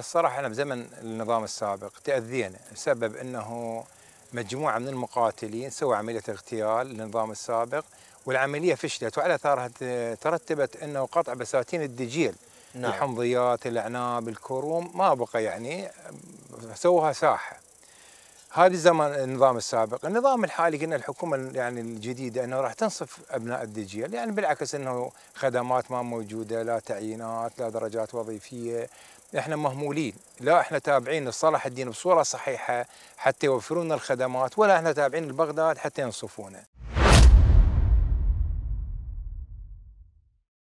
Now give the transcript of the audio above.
الصراحة احنا بزمن النظام السابق تأذينا بسبب أنه مجموعة من المقاتلين سووا عملية اغتيال للنظام السابق والعملية فشلت وعلى اثارها ترتبت أنه قطع بساتين الدجيل نعم. الحمضيات الأعناب الكروم ما بقى يعني سووها ساحة هذه زمان النظام السابق، النظام الحالي قلنا الحكومه يعني الجديده انه راح تنصف ابناء الدجيل، يعني بالعكس انه خدمات ما موجوده، لا تعيينات، لا درجات وظيفيه، احنا مهمولين، لا احنا تابعين لصلاح الدين بصوره صحيحه حتى يوفرون الخدمات، ولا احنا تابعين لبغداد حتى ينصفونه.